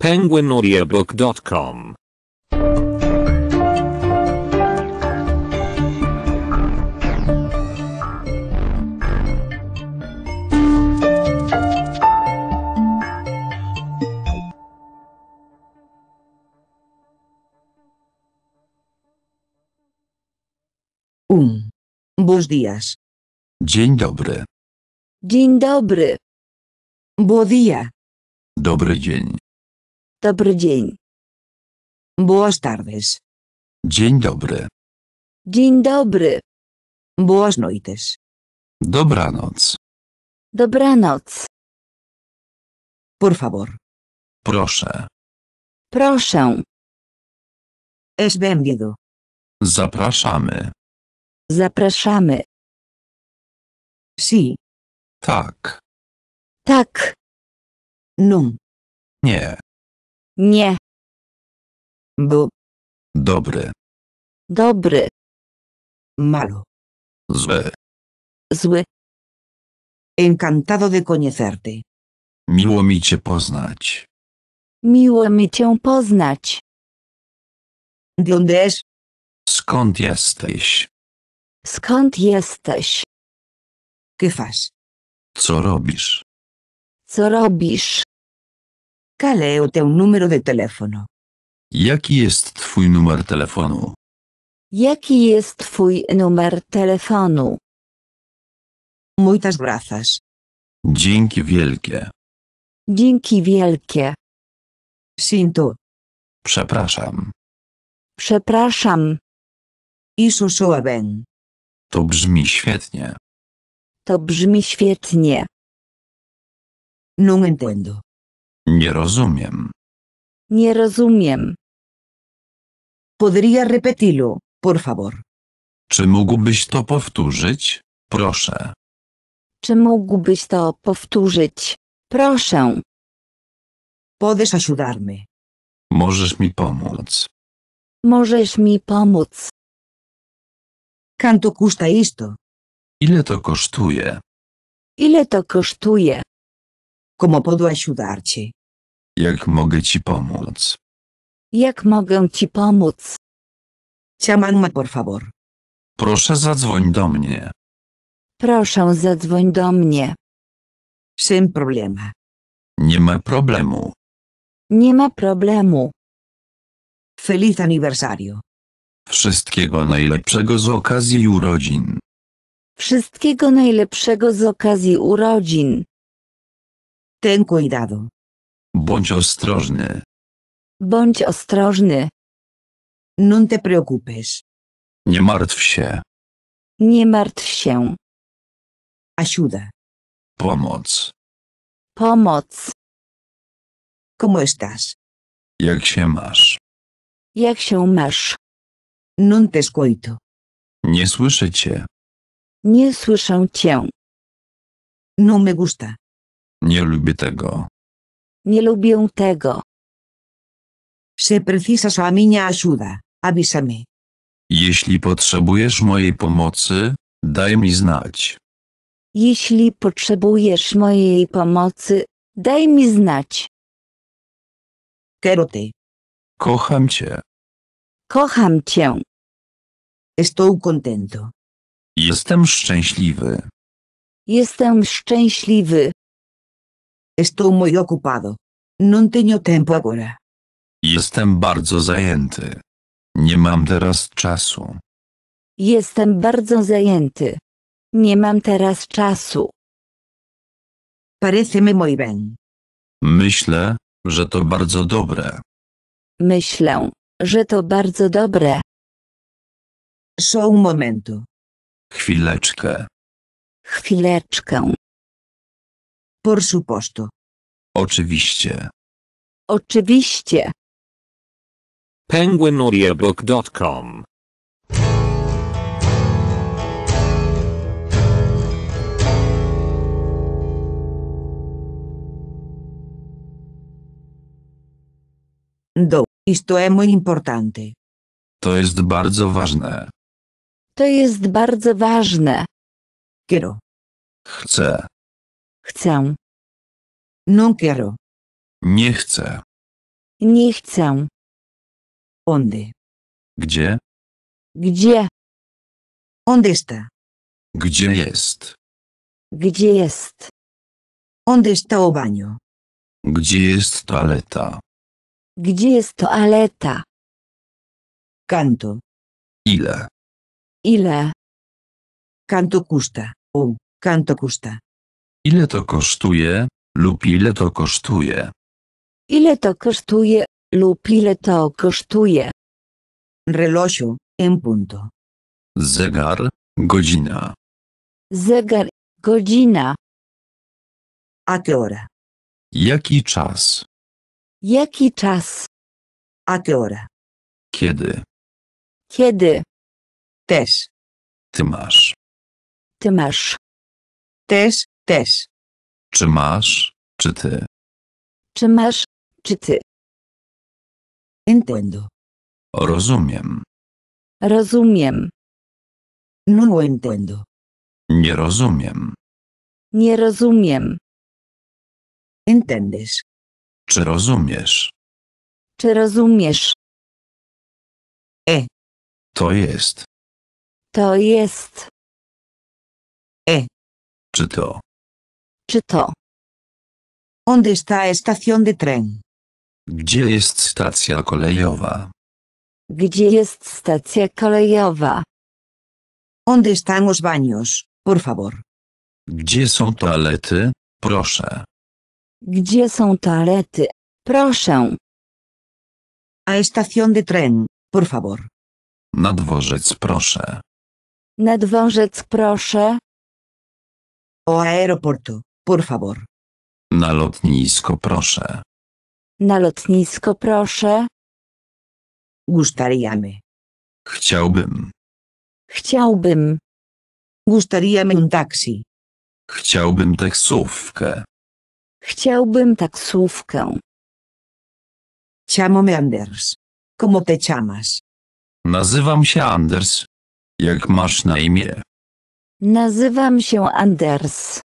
penguinaudiobook.com Um. Bons dias. Dzień dobry. Dzień dobry. Bo dia. Dobry dzień. Dobry dzień. Boas tardes. Dzień dobry. Dzień dobry. Boas noites. Dobranoc. Dobranoc. Por favor. Proszę. Proszę. Es bienvenido. Zapraszamy. Zapraszamy. Si. Tak. Tak. Num. No. Nie. Nie. Był. Dobry. Dobry. Malo. Zły. Zły. Encantado de conocerte. Miło mi cię poznać. Miło mi cię poznać. De onde es? Skąd jesteś? Skąd jesteś? ¿Qué Co robisz? Co robisz? Cal é o teu número de teléfono? Jaki jest twój numer telefonu? Jaki jest twój numer telefonu? Muitas graças. Dzięki wielkie. Dzięki wielkie. Sinto. Przepraszam. Przepraszam. Isso soa bem. To brzmi świetnie. To brzmi świetnie. Não entendo. Nie rozumiem. Nie rozumiem. Podría repetirlo, por favor. Czy mógłbyś to powtórzyć? Proszę. Czy mógłbyś to powtórzyć? Proszę. Podes ayudarme. Możesz mi pomóc. Możesz mi pomóc. Canto custa isto? Ile to kosztuje? Ile to kosztuje? Como puedo ayudarte? Jak mogę ci pomóc? Jak mogę ci pomóc? Llamadme por favor. Proszę zadzwoń do mnie. Proszę zadzwoń do mnie. Sin problema. Nie ma problemu. Nie ma problemu. Feliz aniversario. Wszystkiego najlepszego z okazji urodzin. Wszystkiego najlepszego z okazji urodzin. Ten cuidado. Bądź ostrożny. Bądź ostrożny. Non te preocupes. Nie martw się. Nie martw się. Ayuda. Pomoc. Pomoc. ¿Cómo estás? Jak się masz? Jak się masz? Non te escuito. Nie słyszę cię. Nie słyszę cię. No me gusta. Nie lubię tego. Nie lubię tego. Se precisas a minha ajuda, avísame. Jeśli potrzebujesz mojej pomocy, daj mi znać. Jeśli potrzebujesz mojej pomocy, daj mi znać. Quero te. Kocham cię. Kocham cię. Estou contento. Jestem szczęśliwy. Jestem szczęśliwy. Estou moi ocupado. Non tenho tempo agora. Jestem bardzo zajęty. Nie mam teraz czasu. Jestem bardzo zajęty. Nie mam teraz czasu. Parece Pareceme muy bien. Myślę, że to bardzo dobre. Myślę, że to bardzo dobre. Só um momentu. Chwileczkę. Chwileczkę. Por supuesto. Oczywiście. Oczywiście. PenguinAudiobook.com Do. importante. To jest bardzo ważne. To jest bardzo ważne. Quiero. Chcę. Chcę. Non quiero. Nie chcę. Nie chcę. Onde? Gdzie? Gdzie? Onde está? Gdzie jest? Gdzie jest? Onde está o baño? Gdzie jest toaleta? Gdzie jest toaleta? Canto. Ile? Ile? Canto custa. O, canto custa. Ile to kosztuje, lub ile to kosztuje? Ile to kosztuje, lub ile to kosztuje? Reloju, en punto. Zegar, godzina. Zegar, godzina. A qué Jaki czas? Jaki czas? A qué Kiedy? Kiedy? Też. Ty masz. Ty masz. Też, też. Czy masz, czy ty? Czy masz, czy ty? Entendo. Rozumiem. Rozumiem. No lo Nie rozumiem. Nie rozumiem. Entendes. Czy rozumiesz? Czy rozumiesz? E. To jest. To jest. E. Czy to? Czy to? ¿Dónde está estación de tren? Gdzie jest stacja kolejowa? Gdzie jest stacja kolejowa? Onde están los baños, por favor? Gdzie są toalety? Proszę. Gdzie są toalety? Proszę. A estación de tren, por favor. Na dworzec proszę. Na dworzec proszę. O aeroportu? Por favor. Na lotnisko proszę. Na lotnisko proszę. Gustaríame. Chciałbym. Chciałbym. Gustaríame un taxi. Chciałbym taksówkę. Chciałbym taksówkę. Chamome Anders. Como te llamas? Nazywam się Anders. Jak masz na imię? Nazywam się Anders.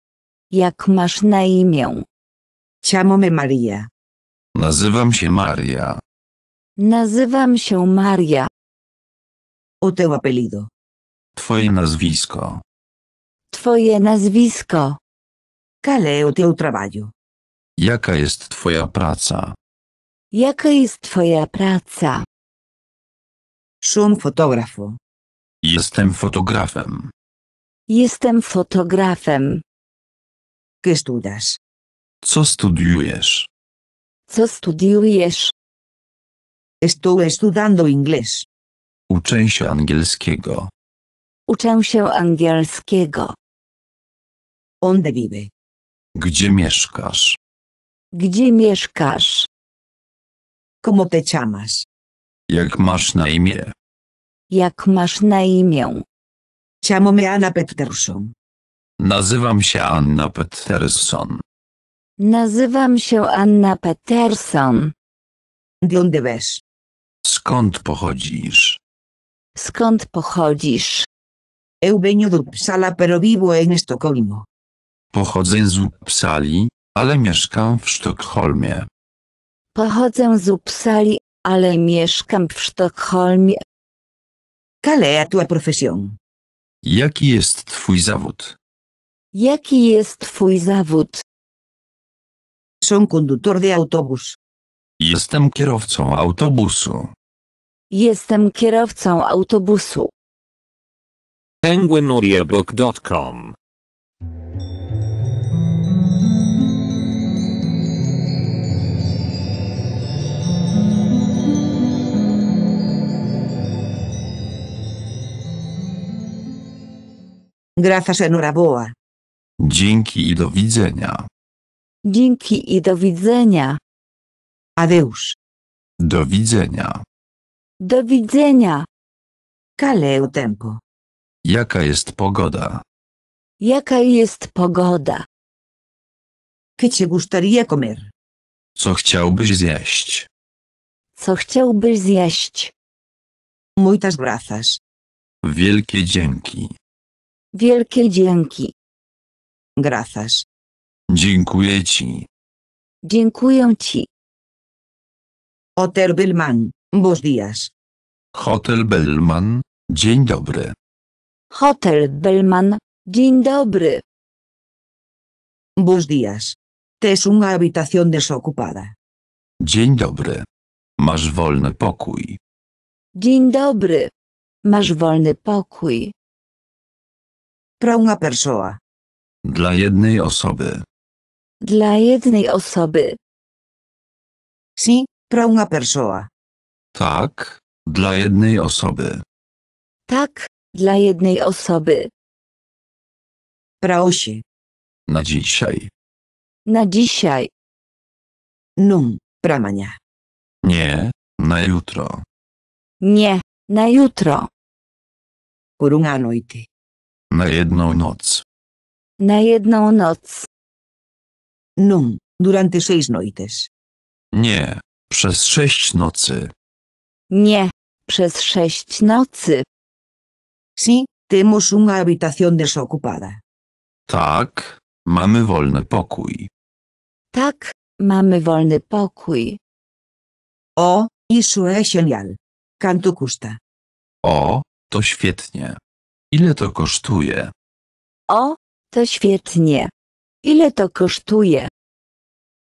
Jak masz na imię? Chiamome Maria. Nazywam się Maria. Nazywam się Maria. O teu apelido. Twoje nazwisko. Twoje nazwisko. Kale o teu trabalho? Jaka jest twoja praca? Jaka jest twoja praca? Sum fotografo. Jestem fotografem. Jestem fotografem. ¿Qué estudias? Co studiujesz? Co studiujesz? Estoy estudiando inglés. Uczę się angielskiego. Uczę się angielskiego. Onde vive? Gdzie mieszkasz? Gdzie mieszkasz? Como te chamas? Jak masz na imię? Jak masz na imię? Chamo me Anna Peterson. Nazywam się Anna Peterson. Nazywam się Anna Peterson. Dionde wiesz? Skąd pochodzisz? Skąd pochodzisz? Eu venho do Uppsala pero vivo en Estocolmo. Pochodzę z Uppsali, ale mieszkam w Sztokholmie. Pochodzę z Uppsali, ale mieszkam w Sztokholmie. Qual a tua profesjon? Jaki jest twój zawód? Jaki jest twój zawód? Są de autobus. Jestem kierowcą autobusu. Jestem kierowcą autobusu. PenguinAudiobook.com Grazas enhorabuena. Dzięki i do widzenia. Dzięki i do widzenia. Adeus. Do widzenia. Do widzenia. Kaleu tempo. Jaka jest pogoda? Jaka jest pogoda? Que te gustaría comer? Co chciałbyś zjeść? Co chciałbyś zjeść? Muitas gracias. Wielkie dzięki. Wielkie dzięki. Gracias. Dziękuję ci. Dziękuję ci. Hotel Bellman, buenos días. Hotel Bellman, dzień dobry. Hotel Bellman, dzień dobry. Buenos días. Es una habitación desocupada. Dzień dobry. Masz wolny pokój. Dzień dobry. Masz wolny pokój. Para una persona. Dla jednej osoby. Dla jednej osoby. Si, para uma pessoa. Tak, dla jednej osoby. Tak, dla jednej osoby. Para Na dzisiaj. Na dzisiaj. Nun, para Nie, na jutro. Nie, na jutro. Por una noite. Na jedną noc. Na jedną noc. Num, durante seis noites. Nie, przez sześć nocy. Nie, przez sześć nocy. Si, temos una habitación desocupada. Tak, mamy wolny pokój. Tak, mamy wolny pokój. O, oh, eso es genial. Canto custa? O, to świetnie. Ile to kosztuje? O, to świetnie. Ile to kosztuje?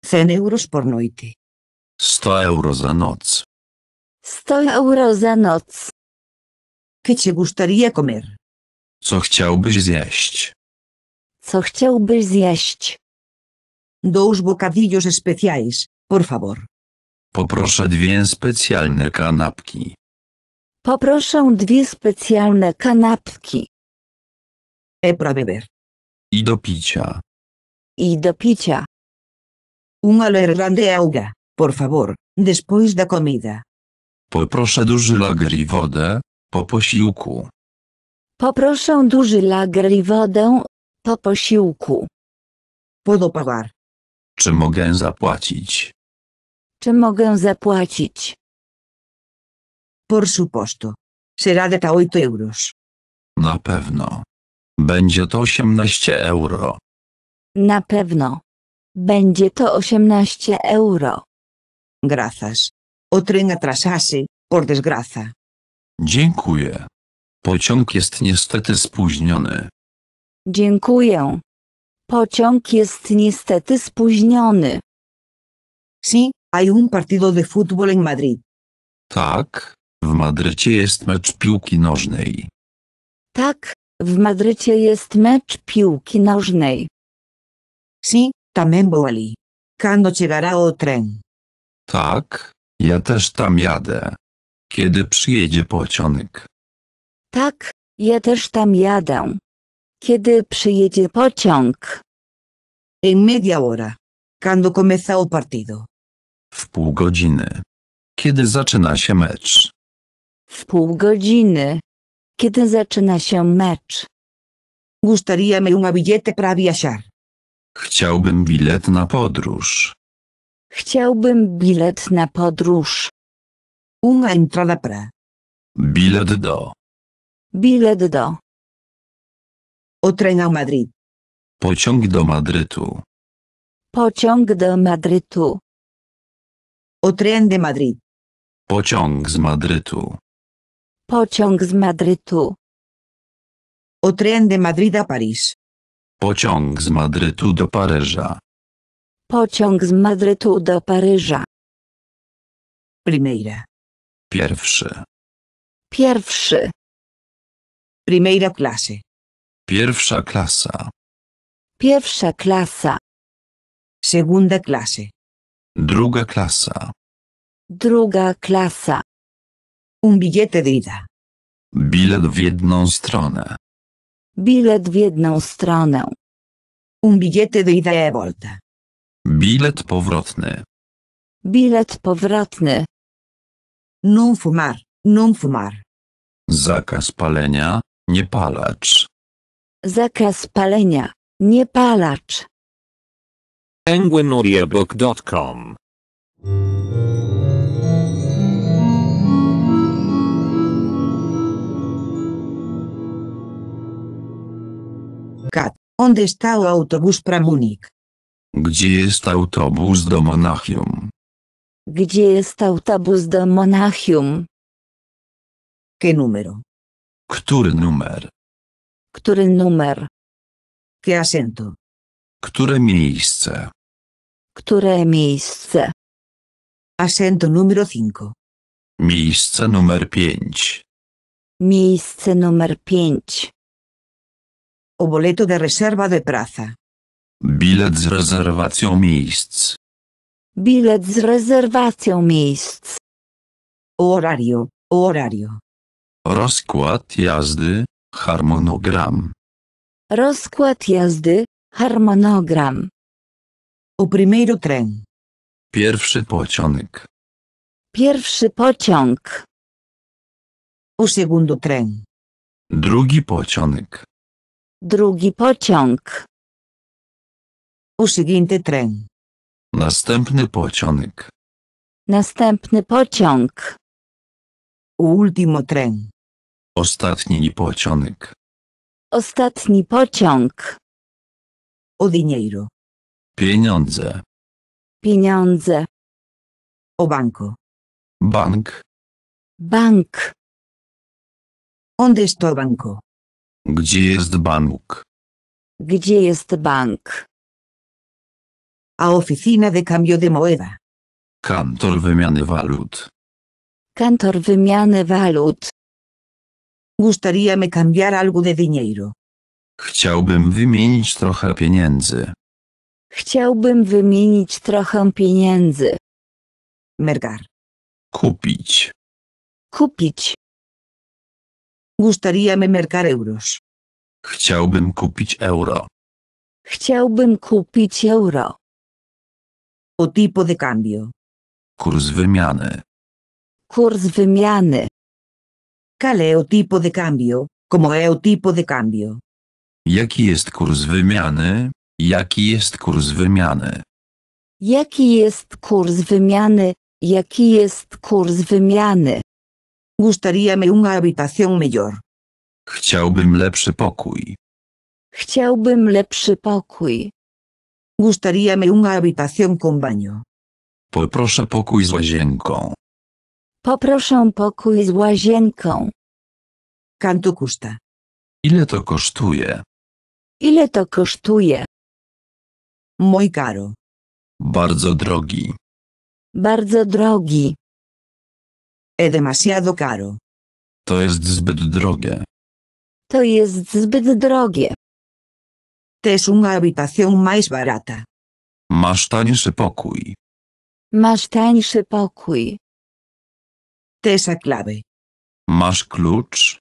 100 euros por noite. 100 euro za noc. 100 euro za noc. Que te gustaría comer? Co chciałbyś zjeść? Co chciałbyś zjeść? Dos bocadillos especiais, por favor. Poproszę dwie specjalne kanapki. Poproszę dwie specjalne kanapki. E para beber. I do picia. I do picia. Uma lerran de auga, por favor, después da comida. Poproszę duży lager i wodę, po posiłku. Poproszę duży lager i wodę, po posiłku. Puedo pagar. Czy mogę zapłacić? Czy mogę zapłacić? Por suposto. Será de 8 euros. Na pewno. Będzie to 18 euro. Na pewno. Będzie to 18 euro. Gracias. O tren atrasase, por desgraza. Dziękuję. Pociąg jest niestety spóźniony. Dziękuję. Pociąg jest niestety spóźniony. Sí, hay un partido de fútbol en Madrid. Tak, w Madrycie jest mecz piłki nożnej. Tak, w Madrycie jest mecz piłki nożnej. Si, tamem boli. allí. Cuando llegará el tren? Tak, ja też tam jadę. Kiedy przyjedzie pociąg? Tak, ja też tam jadę. Kiedy przyjedzie pociąg? En media hora. Cuando comienza o partido? W pół godziny. Kiedy zaczyna się mecz? W pół godziny. Kiedy zaczyna się mecz? Gustaría me un billete para viajar. Chciałbym bilet na podróż. Chciałbym bilet na podróż. Una entrada para. Bilet do. Bilet do. O tren a Madrid. Pociąg do Madrytu. Pociąg do Madrytu. O tren de Madrid. Pociąg z Madrytu. Pociąg z Madrytu. O tren de Madrid a Pociąg z Madrytu do Paryża. Pociąg z Madrytu do Paryża. Primeira. Pierwszy. Pierwszy. Primeira klasy. Pierwsza klasa. Pierwsza klasa. Segunda klasy. Druga klasa. Druga klasa. Un billete de ida. Bilet w jedną stronę. Bilet w jedną stronę. Un billete de ida e volta. Bilet powrotny. Bilet powrotny. Non fumar, non fumar. Zakaz palenia, nie palacz. Zakaz palenia, nie palacz. Penguinaudiobook.com Kat, onde está o autobús para Munic? Gdzie jest autobus do Monachium? Gdzie jest autobus do Monachium? Que número? Który numer? Który numer? Que asento? Które miejsce? Które miejsce? Asento número 5. Miejsce numer 5. Miejsce numer 5 o boleto de reserva de praca. Bilet z rezerwacją miejsc. Bilet z rezerwacją miejsc. Horario, horario. Rozkład jazdy, harmonogram. Rozkład jazdy, harmonogram. O primeiro tren. Pierwszy pociąg. Pierwszy pociąg. O segundo tren. Drugi pociąg. Drugi pociąg. O tren. Następny pociąg. Następny pociąg. Ultimo tren. Ostatni pociąg. Ostatni pociąg. O dinheiro. Pieniądze. Pieniądze. O banco. Bank. Bank. Onde está o banco? Gdzie jest bank? Gdzie jest bank? A oficina de cambio de moneda. Kantor wymiany walut. Kantor wymiany walut. Gustaría me cambiar algo de dinero. Chciałbym wymienić trochę pieniędzy. Chciałbym wymienić trochę pieniędzy. Mergar. Kupić. Kupić. Gustaríame mercar euros. Chciałbym kupić euro. Chciałbym kupić euro. O tipo de cambio. Kurs wymiany. Kurs wymiany. Qual o tipo de cambio? Como e o tipo de cambio? Jaki jest kurs wymiany? Jaki jest kurs wymiany? Jaki jest kurs wymiany? Jaki jest kurs wymiany? Gustaríame una habitación mellor. Chciałbym lepszy pokój. Chciałbym lepszy pokój. Gustaríame una habitación con baño. Poproszę pokój z łazienką. Poproszę pokój z łazienką. Canto custa? Ile to kosztuje? Ile to kosztuje? Muy caro. Bardzo drogi. Bardzo drogi. E demasiado caro. To jest zbyt drogie. To jest zbyt drogie. Es una habitación más barata. Masz tańszy pokój. Masz tańszy pokój. Tesa clave. Masz klucz.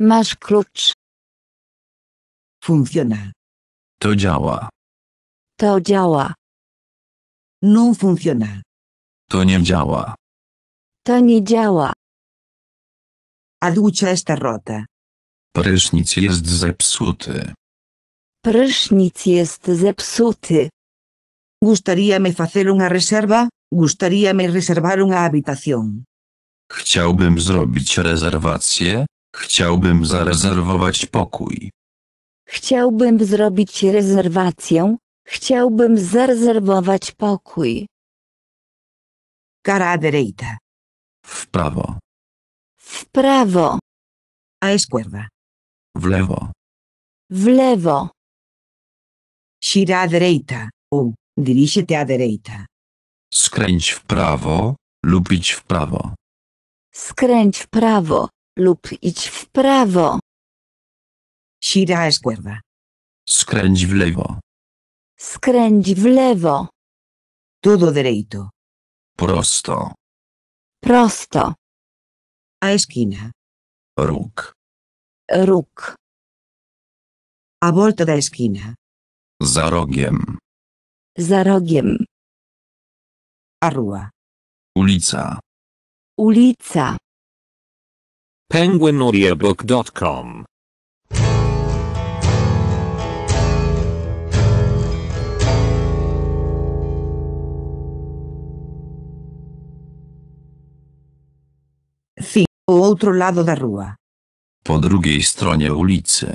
Masz klucz. Funciona. To działa. To działa. Nie funciona. To nie działa. To nie działa. A ducia jest rota. Prysznic jest zepsuty. Prysznic jest zepsuty. Gustaríame facer una reserva, gustaríame reservar una habitación. Chciałbym zrobić rezerwację, chciałbym zarezerwować pokój. Chciałbym zrobić rezerwację, chciałbym zarezerwować pokój. Cara à direita. W prawo. W prawo. A izquierda. W lewo. W lewo. Gira a direita, u, dirígete a direita. Skręć w prawo lub idź w prawo. Skręć w prawo lub idź w prawo. Gira a izquierda. Skręć w lewo. Skręć w lewo. Tudo derecho. Prosto. Prosto. A esquina. Ruk. Ruk. A volta da esquina. Za rogiem. Za rogiem. A rua. Ulica. Ulica. PenguinAudiobook.com O outro lado da rua. Po drugiej stronie ulicy.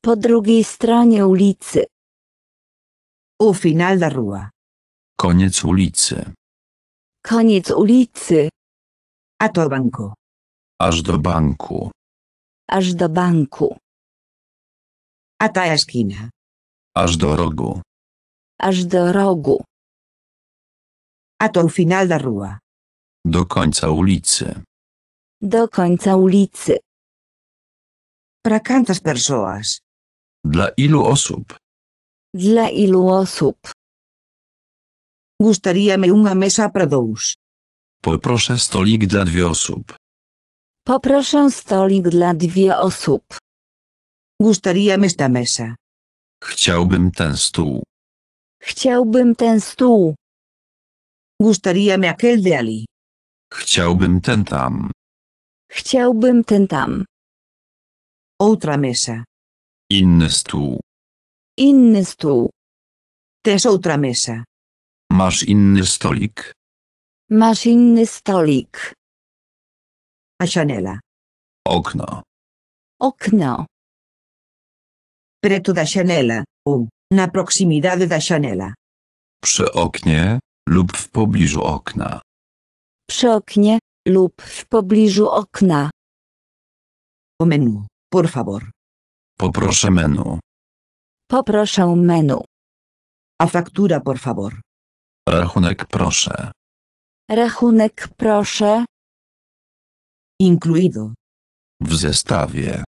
Po drugiej stronie ulicy. O final da rua. Koniec ulicy. Koniec ulicy. A to banku. Aż do banku. Aż do banku. A ta jaskina. Aż do rogu. Aż do rogu. A to final da rua. Do końca ulicy. Do końca ulicy. Para quantas pessoas? Dla ilu osób? Dla ilu osób? Gostaria me uma mesa para dois. Poproszę stolik dla dwie osób. Poproszę stolik dla dwie osób. Gostaria me esta mesa. Chciałbym ten stół. Chciałbym ten stół. Gostaria me aquel de ali. Chciałbym ten tam. Chciałbym ten tam. Outra mesa. Inny stół. Inny stół. Też outra mesa. Masz inny stolik? Masz inny stolik. Asianela. Okno. Okno. Preto da Chanela, u na proximidade da Chanela. Przy oknie lub w pobliżu okna. Przy oknie lub w pobliżu okna. O menu, por favor. Poproszę menu. Poproszę menu. A faktura, por favor. Rachunek proszę. Rachunek proszę. Incluido. W zestawie.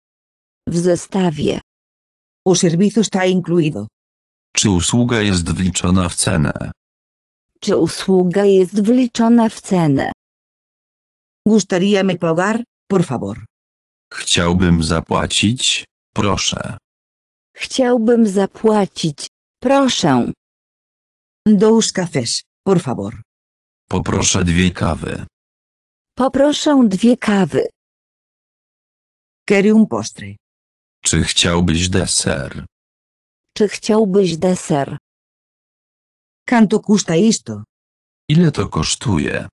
W zestawie. O servicio está incluido. Czy usługa jest wliczona w cenę? Czy usługa jest wliczona w cenę? Gustaríame pagar, por favor. Chciałbym zapłacić, proszę. Chciałbym zapłacić, proszę. Dos cafés, por favor. Poproszę dwie kawy. Poproszę dwie kawy. Query postry. Um postre. Czy chciałbyś deser? Czy chciałbyś deser? Canto custa isto? Ile to kosztuje?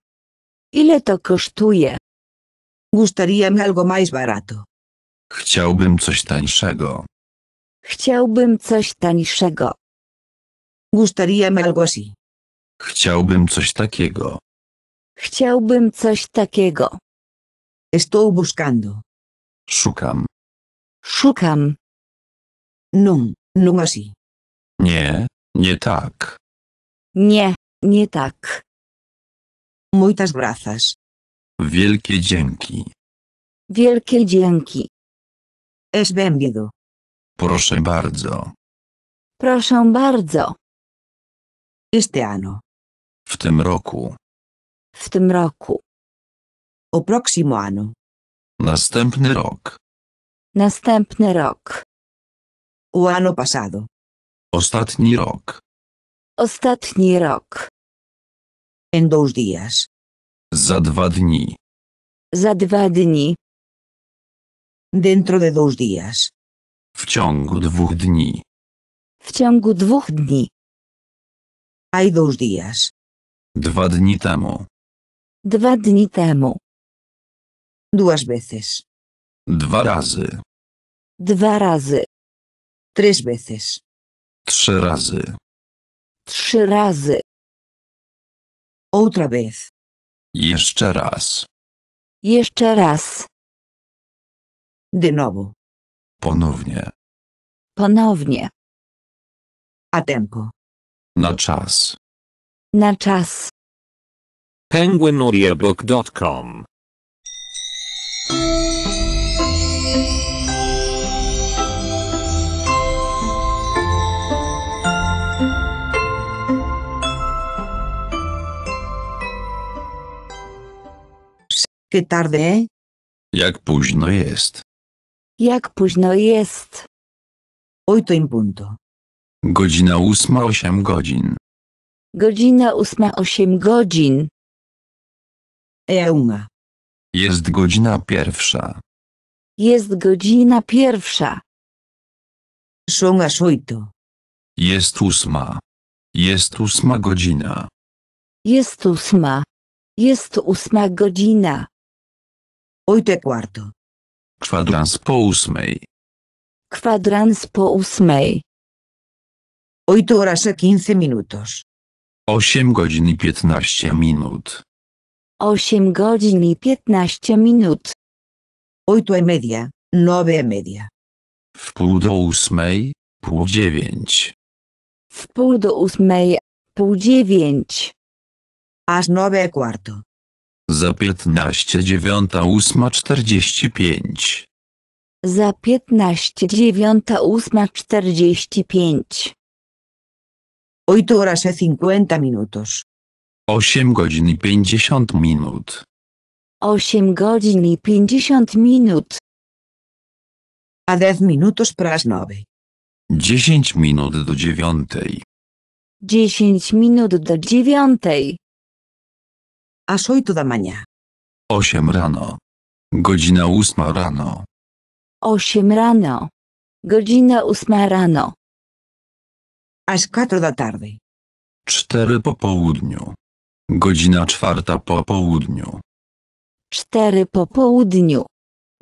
Ile to kosztuje? Gustaría mi algo más barato. Chciałbym coś tańszego. Chciałbym coś tańszego. Gustaría mi algo así. Chciałbym coś takiego. Chciałbym coś takiego. Estoy buscando. Szukam. Szukam. No, no así. Nie, nie tak. Nie, nie tak. Muitas graças. Wielkie dzięki. Wielkie dzięki. Es bem Proszę bardzo. Proszę bardzo. Este ano. W tym roku. W tym roku. O próximo ano. Następny rok. Następny rok. O ano pasado. Ostatni rok. Ostatni rok en dos días. Za dwa dni. Za dwa dni. Dentro de dos días. W ciągu dwóch dni. W ciągu dwóch dni. Hay dos días. Dwa dni temu. Dwa dni temu. Duas veces. Dwa razy. Dwa razy. Tres veces. Trzy razy. Trzy razy. Otra vez. Jeszcze raz. Jeszcze raz. De novo. Ponownie. Ponownie. A tempo. Na czas. Na czas. penguinaudiobook.com Jak późno jest. Jak późno jest. Ojto im punto. Godzina ósma osiem godzin. Godzina ósma osiem godzin. É Jest godzina pierwsza. Jest godzina pierwsza. Są as Jest ósma. Jest ósma godzina. Jest ósma. Jest ósma godzina. Oito e quarto. Kwadrans po ósmej. Kwadrans po ósmej. Oito horas e quince minutos. Osiem godzin i piętnaście minut. Osiem godzin i piętnaście minut. Oito e media, nove e media. W pół do ósmej, pół dziewięć. W pół do ósmej, pół dziewięć. Aż nove e quarto. Za piętnaście dziewiąta ósma czterdzieści pięć. Za piętnaście dziewiąta ósma czterdzieści pięć. Oito horas e cincuenta minutos. Osiem godzin i pięćdziesiąt minut. Osiem godzin i pięćdziesiąt minut. A diez minut para las nove. Dziesięć minut do dziewiątej. Dziesięć minut do dziewiątej às oito da manhã. 8 rano. Godzina ósma rano. 8 rano. Godzina ósma rano. Às quatro da tarde. 4 po południu. Godzina czwarta po południu. 4 po południu.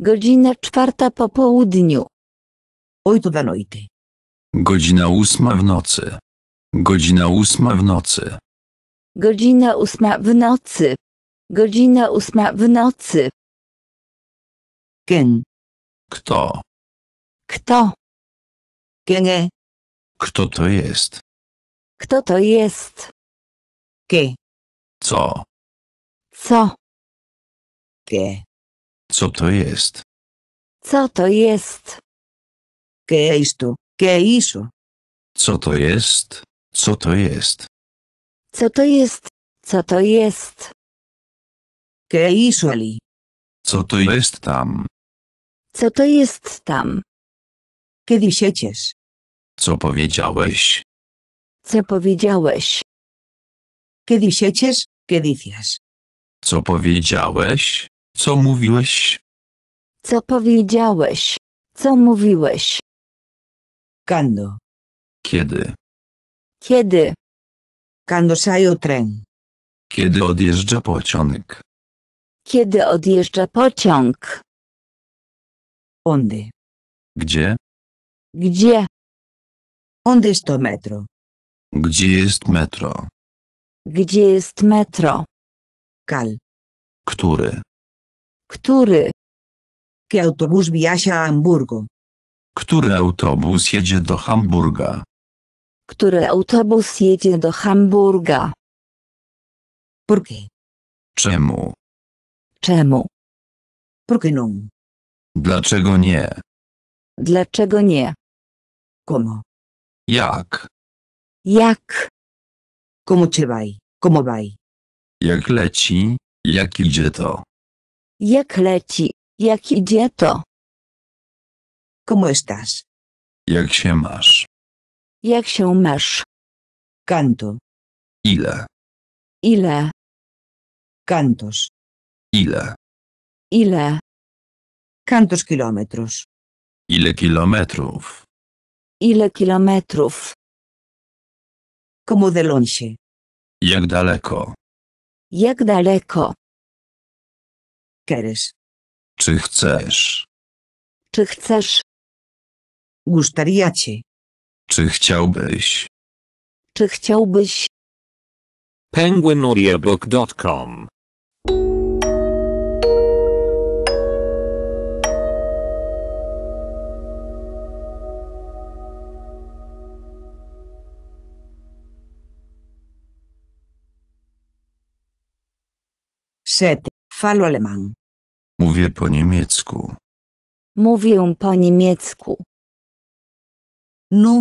Godzina czwarta po południu. tu da noite. Godzina ósma w nocy. Godzina ósma w nocy. Godzina ósma w nocy. Godzina ósma w nocy. Ken. Kto? Kto? Kene. Kto to jest? Kto to jest? Ke. Co? Co? Ke. Co to jest? Co to jest? Ke isto? Co to jest? Co to jest? Co to jest? Co to jest? ¿Qué Co to jest tam? Co to jest tam? się dices? Co powiedziałeś? Co powiedziałeś? ¿Qué dices? Kiedy dices? Co powiedziałeś? Co mówiłeś? Co powiedziałeś? Co mówiłeś? Kando. Kiedy? Kiedy? Cando saiu tren. Kiedy odjeżdża pociąg? Kiedy odjeżdża pociąg? Onde? Gdzie? Gdzie? Onde jest to metro? Gdzie jest metro? Gdzie jest metro? Kal. Który? Który? Que autobus viaja do Hamburgu? Który autobus jedzie do Hamburga? Który autobus jedzie do Hamburga? Por qué? Czemu? Czemu? Por qué no? Dlaczego nie? Dlaczego nie? Como? Jak? Jak? Como cię baj? Como baj? Jak leci? Jak idzie to? Jak leci? Jak idzie to? Como estás? Jak się masz? Jak się masz? Kanto. Ile? Ile? Cantos. Ile? Ile? Cantos kilometrów. Ile kilometrów? Ile kilometrów? Komu de Jak daleko? Jak daleko? Quieres. Czy chcesz? Czy chcesz? Gustaría ci. Czy chciałbyś? Czy chciałbyś? penguinaudiobook.com Set. Falu alemán. Mówię po niemiecku. Mówię po niemiecku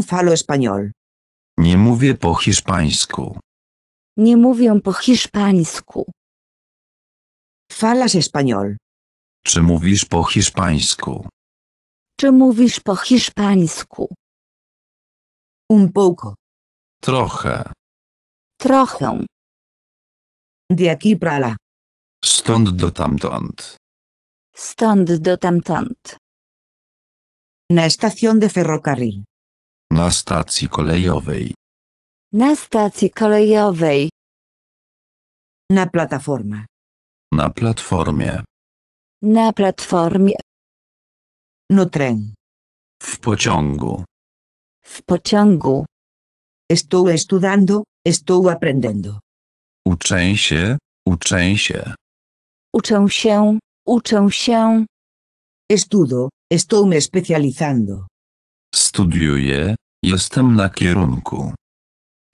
falo español. Nie mówię po hiszpańsku. Nie mówię po hiszpańsku. Falas español. Czy mówisz po hiszpańsku? Czy mówisz po hiszpańsku? Un poco. Trochę. Trochę. De aquí para Stąd do tamtąd. Stąd do tamtąd. Na estación de ferrocarril. Na stacji kolejowej. Na stacji kolejowej. Na plataformę. Na platformie. Na platformie. No tren. W pociągu. W pociągu. Estou estudando, estou aprendendo. Uczę się, uczę się. Uczę się, uczę się. Estudo, estou me especializando. Studiuję, Jestem na kierunku.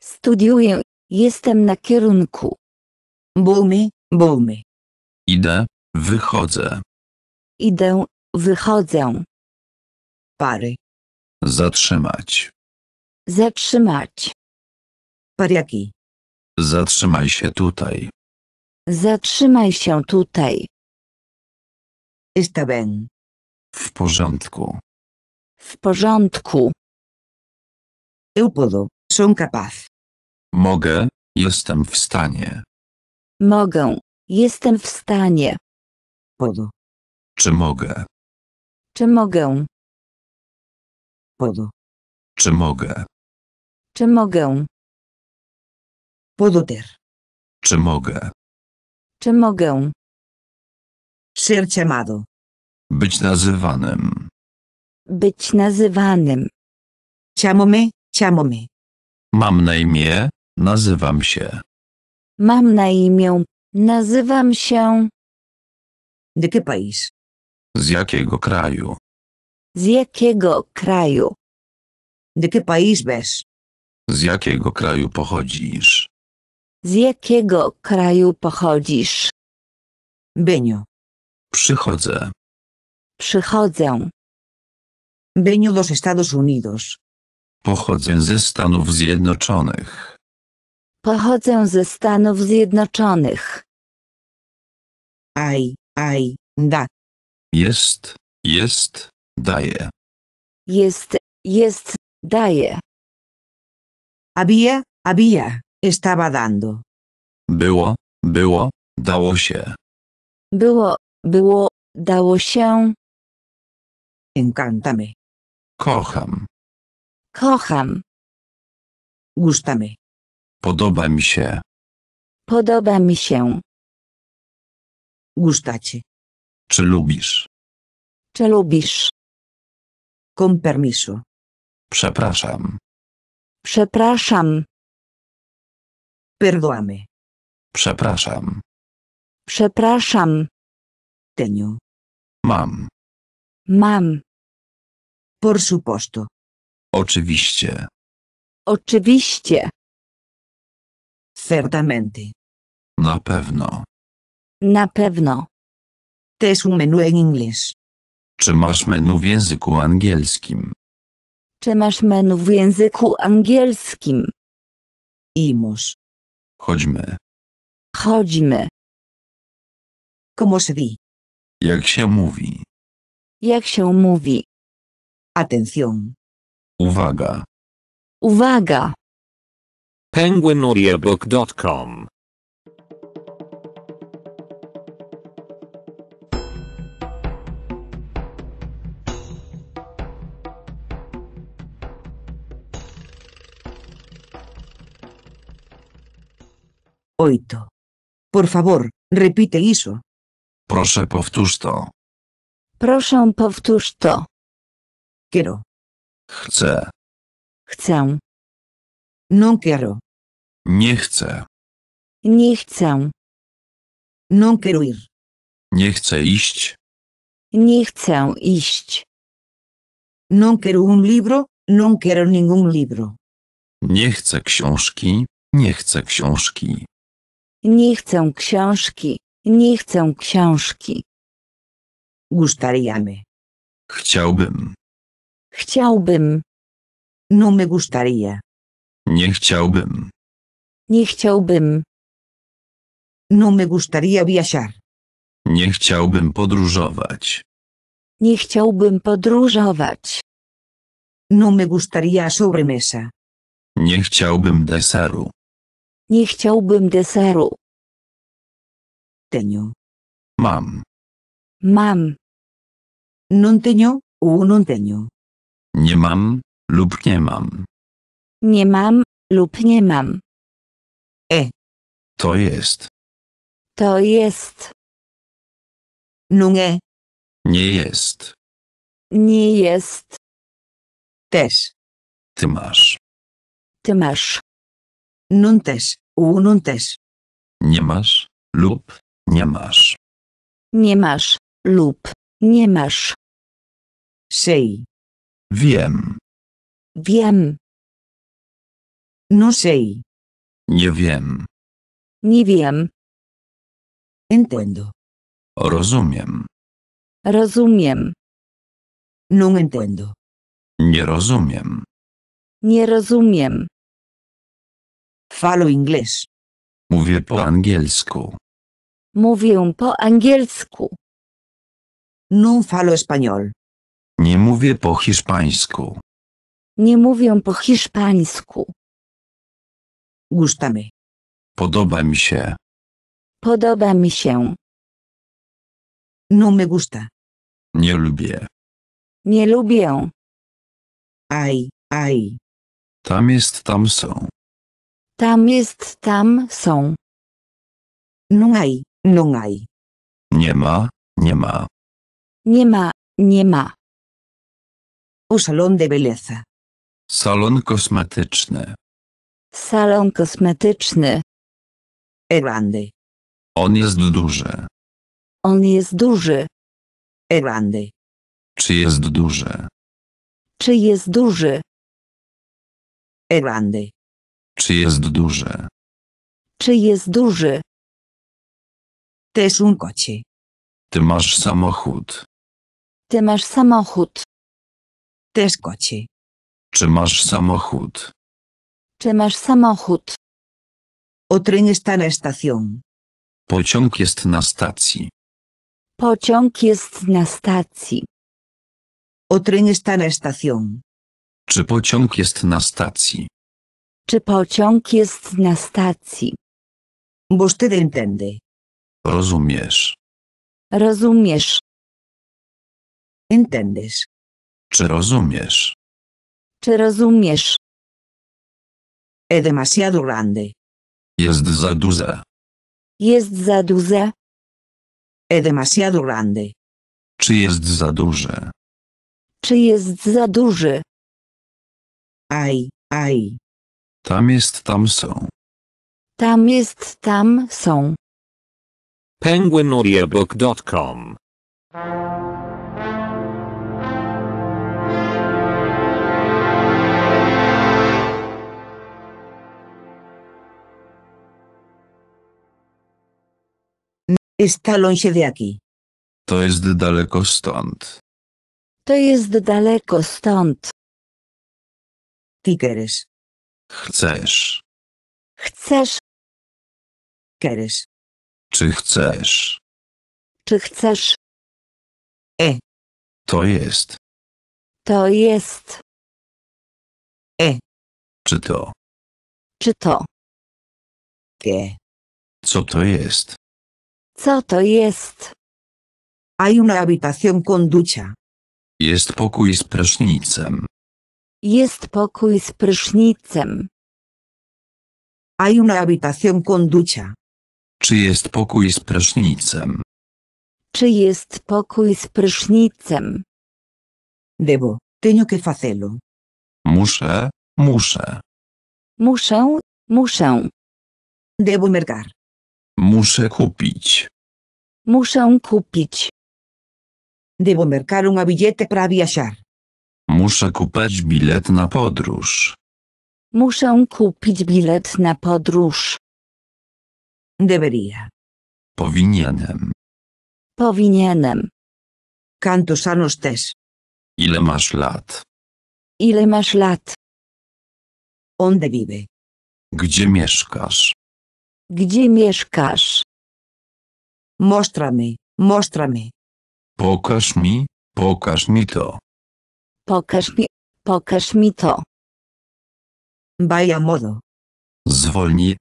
Studiuję. Jestem na kierunku. Bumy, bumy. Idę, wychodzę. Idę, wychodzę. Pary. Zatrzymać. Zatrzymać. Pariaki. Zatrzymaj się tutaj. Zatrzymaj się tutaj. Está W porządku. W porządku. Eu podo, są um capaz. Mogę, jestem w stanie. Mogę, jestem w stanie. Podo. Czy mogę? Czy mogę? Podo. Czy mogę? Czy mogę? Podo ter. Czy mogę? Czy mogę? Ser chamado. Być nazywanym. Być nazywanym. Chamome, Mam na imię, nazywam się. Mam na imię, nazywam się. De que país? Z jakiego kraju? Z jakiego kraju? De que país ves? Z jakiego kraju pochodzisz? Z jakiego kraju pochodzisz? Benio. Przychodzę. Przychodzę. Benio do Estados Unidos. Pochodzę ze Stanów Zjednoczonych. Pochodzę ze Stanów Zjednoczonych. Aj, aj, da. Jest, jest, daje. Jest, jest, daje. Había, había, estaba dando. Było, było, dało się. Było, było, dało się. Encántame. Kocham, Kocham. Gustame. Podoba mi się. Podoba mi się. Gustacie. Czy lubisz? Czy lubisz? Con permiso. Przepraszam. Przepraszam. Perdóname. Przepraszam. Przepraszam. Tenio. Mam. Mam. Por supuesto. Oczywiście. Oczywiście. Certamente. Na pewno. Na pewno. Też un menu en inglés. Czy masz menu w języku angielskim? Czy masz menu w języku angielskim? musz. Chodźmy. Chodźmy. Como se di? Jak się mówi? Jak się mówi? Atención. Uwaga! Uwaga! PenguinAudiobook.com Oito. Por favor, repite iso. Proszę powtórz to. Proszę powtórz to. Quiero. Chcę. Chcę. Non quiero. Nie chcę. Nie chcę. Non quiero ir. Nie chcę iść. Nie chcę iść. Non quiero un libro, non quiero ningún libro. Nie chcę książki, nie chcę książki. Nie chcę książki, nie chcę książki. Gustaría Chciałbym. Chciałbym. No me gustaría. Nie chciałbym. Nie chciałbym. No me gustaría viajar. Nie chciałbym podróżować. Nie chciałbym podróżować. No me gustaría sobremesa. Nie chciałbym deseru. Nie chciałbym deseru. Tenio. Mam. Mam. Non tenio, u non tenio. Nie mam lub nie mam. Nie mam lub nie mam. E. To jest. To jest. Nunge. Nie jest. Nie jest. Też. Ty masz. Ty masz. Nun też. U nun też. Nie masz lub nie masz. Nie masz lub nie masz. Sei. Wiem. Wiem. No sei. Nie wiem. Nie wiem. Entendo. Rozumiem. Rozumiem. Nun entendo. Nie rozumiem. Nie rozumiem. Falo inglés. Mówię po angielsku. Mówię po angielsku. Nun falo español. Nie mówię po hiszpańsku. Nie mówią po hiszpańsku. Gustamy. Podoba mi się. Podoba mi się. No me gusta. Nie lubię. Nie lubię. Aj, aj. Tam jest, tam są. Tam jest, tam są. No nungaj. no Nie ma, nie ma. Nie ma, nie ma. U de beleza. Salon kosmetyczny. Salon kosmetyczny. grande. On jest duży. On jest duży. E grande. Czy jest duży? Czy jest duży? E grande. Czy jest duży? Czy jest duży? Też un Ty masz samochód. Ty masz samochód. Też koci. Czy masz samochód? Czy masz samochód? O tren está na estación. Pociąg jest na stacji. Pociąg jest na stacji. O tren está na estación. Czy pociąg jest na stacji? Czy pociąg jest na stacji? Usted entende. Rozumiesz. Rozumiesz. Entendes. Czy rozumiesz? Czy rozumiesz? Es demasiado grande. Jest za duża. Jest za duże. Es demasiado grande. Czy jest za duże? Czy jest za duży? Aj, aj. Tam jest, tam są. Tam jest, tam są. penguinaudiabook.com Está longe de aquí. To jest daleko stąd. To jest daleko stąd. Ty quieres. Chcesz. Chcesz. Keres. Czy chcesz? Czy chcesz? E. To jest. To jest. E. Czy to? Czy to? Kie. Co to jest? Co to jest? Hay una habitación con ducha. Jest pokój z prysznicem. Jest pokój z prysznicem. Hay una habitación con ducha. Czy jest pokój z prysznicem? Czy jest pokój z prysznicem? Debo, tengo que facelo. Muszę, muszę. Muszę, muszę. Debo mergar. Muszę kupić. Muszę kupić. Debo mercar uma billete para viajar. Muszę kupić bilet na podróż. Muszę kupić bilet na podróż. Debería. Powinienem. Powinienem. Cantos anos tes? Ile masz lat? Ile masz lat? Onde vive? Gdzie mieszkasz? Gdzie mieszkasz? Mostrami, mostrami. Pokaż mi, pokaż mi to. Pokaż mi, pokaż mi to. Vaya modo. Zwolnij,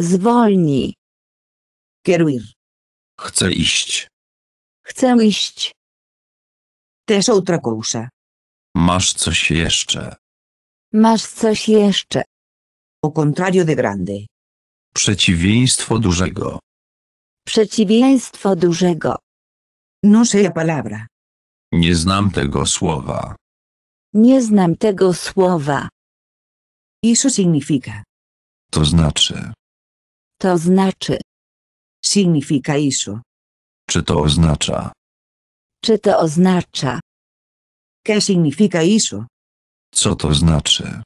Zwolnij. Kieruj. chcę iść. Chcę iść. Też outra coisa. Masz coś jeszcze. Masz coś jeszcze. O contrario de grande. Przeciwieństwo dużego. Przeciwieństwo dużego. No sé la palabra. Nie znam tego słowa. Nie znam tego słowa. Eso significa. To znaczy. To znaczy. Significa eso. Czy to oznacza? Czy to oznacza? ¿Qué significa eso? Co to znaczy?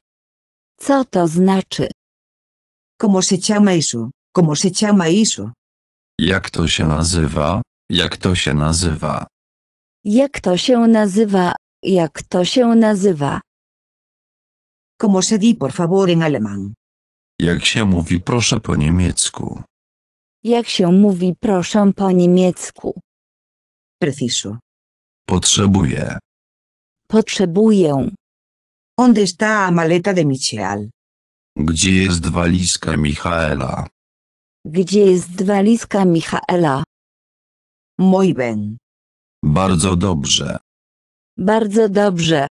Co to znaczy? Como se chama isso? chama Jak to się nazywa? Jak to się nazywa? Jak to się nazywa? Jak to się nazywa? Como se di por favor en alemán? Jak się mówi proszę po niemiecku? Jak się mówi proszę po niemiecku? Preciso. Potrzebuję. Potrzebuję. Onde está a maleta de Michel? Gdzie jest walizka Michaela? Gdzie jest walizka Michaela? Mój Ben. Bardzo dobrze. Bardzo dobrze.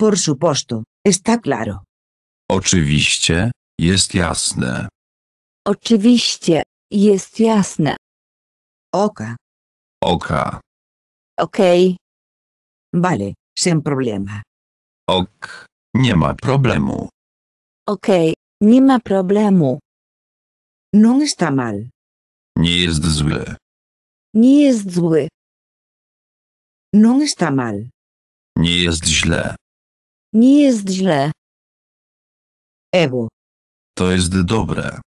Por supuesto, está claro. Oczywiście, jest jasne. Oczywiście, jest jasne. Oka. Oka. Okej. Vale, sin problema. Ok, nie ma problemu. Ok, nie ma problemu. Non está mal. Nie jest zły. Nie jest zły. Non está mal. Nie jest źle. Nie jest źle. Ewo. To jest dobre.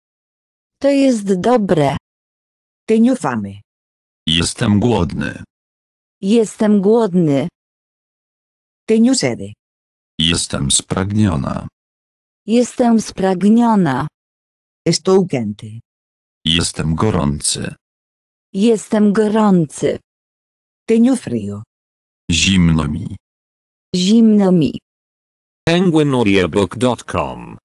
To jest dobre. Ty fame. Jestem głodny. Jestem głodny. Ty sede. Jestem spragniona. Jestem spragniona. Estoy urgente. Jestem gorący. Jestem gorący. Tengo frio. Zimno mi. Zimno mi. penguinaudiebook.com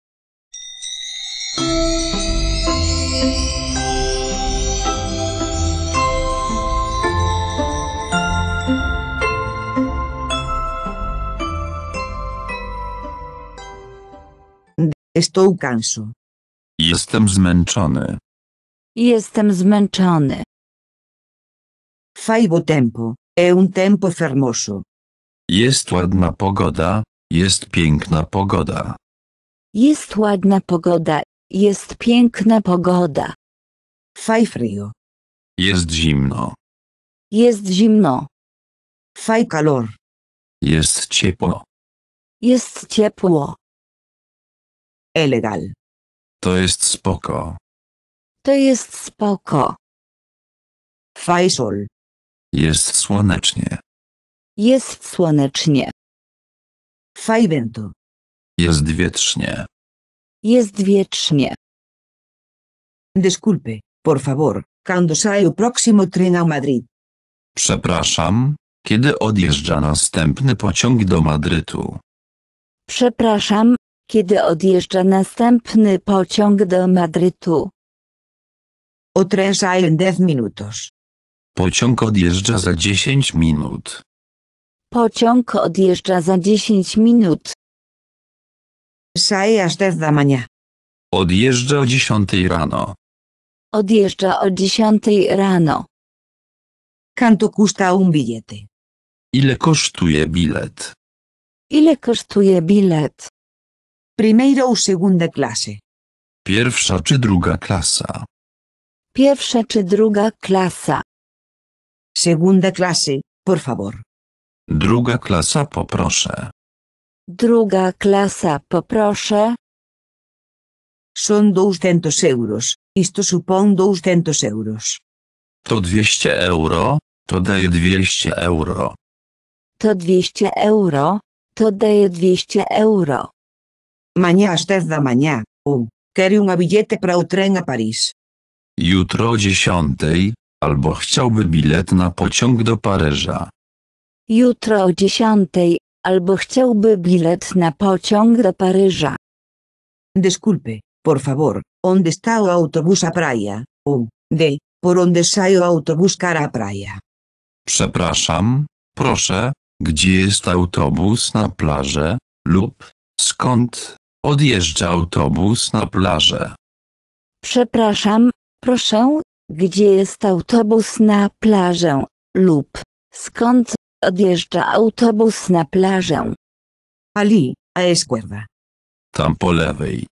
Estou canso. Jestem zmęczony. Jestem zmęczony. Fajbo tempo. E un tempo fermoso. Jest ładna pogoda, jest piękna pogoda. Jest ładna pogoda, jest piękna pogoda. Faj frio. Jest zimno. Jest zimno. Faj calor. Jest ciepło. Jest ciepło. Elegal. To jest spoko. To jest spoko. Fajszol. Jest słonecznie. Jest słonecznie. Fajbento. Jest wiecznie. Jest wiecznie. Disculpe, por favor, cuando sai próximo tren a Madrid? Przepraszam, kiedy odjeżdża następny pociąg do Madrytu? Przepraszam, kiedy odjeżdża następny pociąg do Madrytu? O tres a en 10 minutos. Pociąg odjeżdża za 10 minut. Pociąg odjeżdża za 10 minut. Sae a 10 da manhã. Odjeżdża o 10 rano. Odjeżdża o 10 rano. Kanto custa un bilety. Ile kosztuje bilet? Ile kosztuje bilet? Primeira ou segunda clase. Pierwsza czy druga klasa. Pierwsza czy druga klasa. Segunda clase, por favor. Druga klasa poproszę. Druga klasa poproszę. Są 200 euros. Isto supon 200 euros. To 200 euro, to daje 200 euro. To 200 euro, to daje 200 euro. Mañana ás 10 da mañá. 1. Quere unha bilhete para o tren a Paris. Jutro o dziesiątej, albo chciałby bilet na pociąg do Paryża. Jutro o dziesiątej, albo chciałby bilet na pociąg do Paryża. Desculpe, por favor, onde está o autobus a praia? Um, de, Por onde sai o autobús cara a praia? Przepraszam, proszę, gdzie jest autobus na plażę, lub skąd Odjeżdża autobus na plażę. Przepraszam, proszę, gdzie jest autobus na plażę, lub skąd odjeżdża autobus na plażę? Ali, a izquierda. Tam po lewej.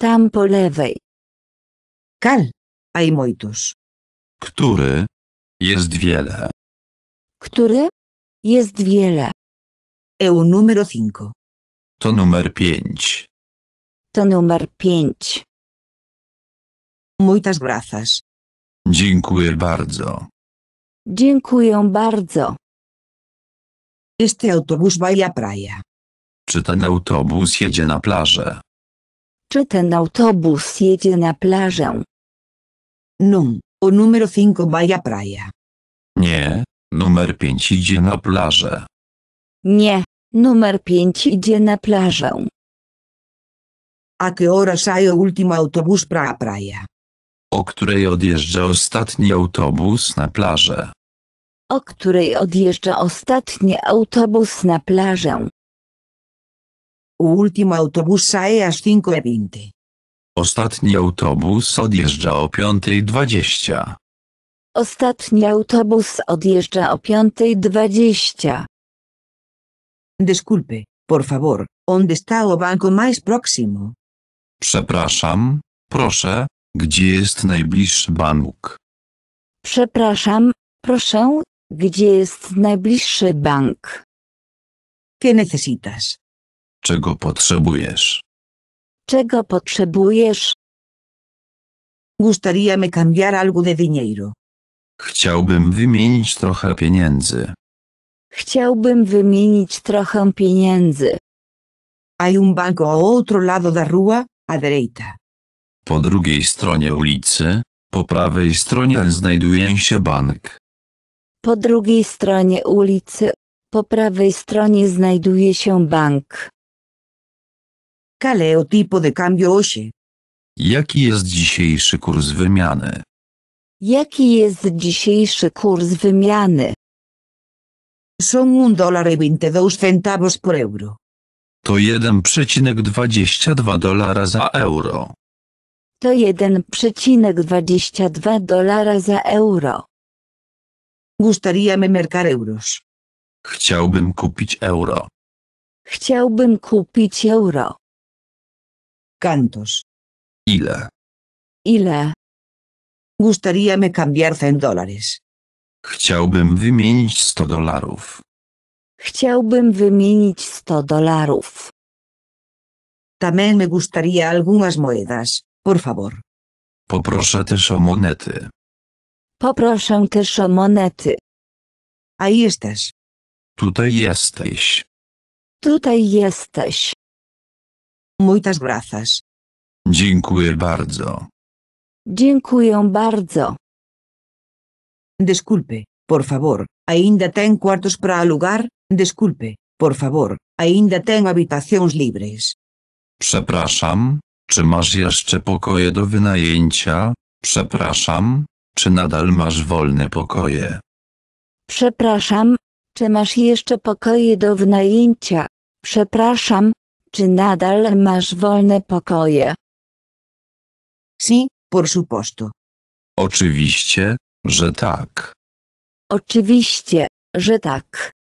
Tam po lewej. Cal, mój moitos. Który? Jest wiele. Który? Jest wiele. Eu número 5. To numer pięć. To numer pięć. Muitas gracias. Dziękuję bardzo. Dziękuję bardzo. Este autobus va a praia. Czy ten autobus jedzie na plażę? Czy ten autobus jedzie na plażę? Num, o número 5 va a praia. Nie, numer 5 idzie na plażę. Nie, Numer 5 idzie na plażę. A qué hora sale o último autobús para la playa? O której odjeżdża ostatni autobus na plażę? O której odjeżdża ostatni autobus na plażę? El último autobús sale a las 5.20. Ostatni autobus odjeżdża o 5.20. Ostatni autobus odjeżdża o 5.20. Disculpe, por favor, onde está o banco mais próximo? Przepraszam, proszę, gdzie jest najbliższy bank? Przepraszam, proszę, gdzie jest najbliższy bank? ¿Qué necesitas? Czego potrzebujesz? Czego potrzebujesz? Gustaría me cambiar algo de dinero. Chciałbym wymienić trochę pieniędzy. Chciałbym wymienić trochę pieniędzy. Hay un banco a otro lado da rua, a derecha. Po drugiej stronie ulicy, po prawej stronie znajduje się bank. Po drugiej stronie ulicy, po prawej stronie znajduje się bank. Caleo tipo de cambio hoy? Jaki jest dzisiejszy kurs wymiany? Jaki jest dzisiejszy kurs wymiany? un dolar i 22 centavos por euro. To 1,22 dolara za euro. To 1,22 dolara za euro. mercar euros. Chciałbym kupić euro. Chciałbym kupić euro. Cantos. Ile? Ile? Gustaría me cambiar 100 dólares. Chciałbym wymienić 100 dolarów. Chciałbym wymienić 100 dolarów. También me gustaría algunas monedas, por favor. Poproszę też o monety. Poproszę też o monety. Ahí estás. Tutaj jesteś. Tutaj jesteś. Muchas gracias. Dziękuję bardzo. Dziękuję bardzo. Desculpe, por favor, ainda ten cuartos para alugar? Desculpe, por favor, ainda ten habitacións libres. Przepraszam, czy masz jeszcze pokoje do wynajęcia? Przepraszam, czy nadal masz wolne pokoje? Przepraszam, czy masz jeszcze pokoje do wynajęcia? Przepraszam, czy nadal masz wolne pokoje? Sí, por suposto. Oczywiście, że tak. Oczywiście, że tak.